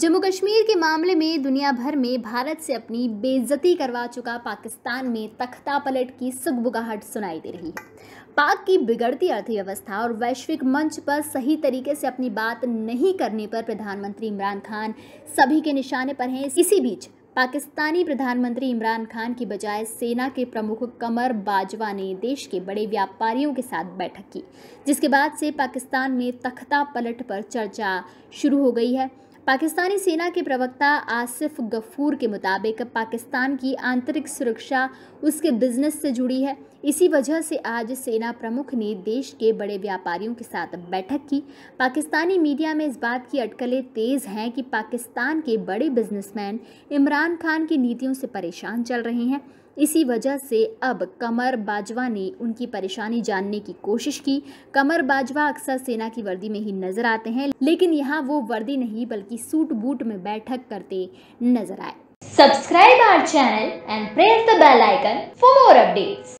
जम्मू कश्मीर के मामले में दुनिया भर में भारत से अपनी बेइज्जती करवा चुका पाकिस्तान में तख्ता पलट की सुगबुगाहट सुनाई दे रही है पाक की बिगड़ती अर्थव्यवस्था और वैश्विक मंच पर सही तरीके से अपनी बात नहीं करने पर प्रधानमंत्री इमरान खान सभी के निशाने पर हैं इसी बीच पाकिस्तानी प्रधानमंत्री इमरान खान की बजाय सेना के प्रमुख कमर बाजवा ने देश के बड़े व्यापारियों के साथ बैठक की जिसके बाद से पाकिस्तान में तख्ता पलट पर चर्चा शुरू हो गई है पाकिस्तानी सेना के प्रवक्ता आसिफ गफूर के मुताबिक पाकिस्तान की आंतरिक सुरक्षा उसके बिजनेस से जुड़ी है इसी वजह से आज सेना प्रमुख ने देश के बड़े व्यापारियों के साथ बैठक की पाकिस्तानी मीडिया में इस बात की अटकलें तेज़ हैं कि पाकिस्तान के बड़े बिजनेसमैन इमरान खान की नीतियों से परेशान चल रहे हैं इसी वजह से अब कमर बाजवा ने उनकी परेशानी जानने की कोशिश की कमर बाजवा अक्सर सेना की वर्दी में ही नजर आते हैं लेकिन यहाँ वो वर्दी नहीं बल्कि सूट बूट में बैठक करते नजर आए subscribe our channel and press the bell icon for more updates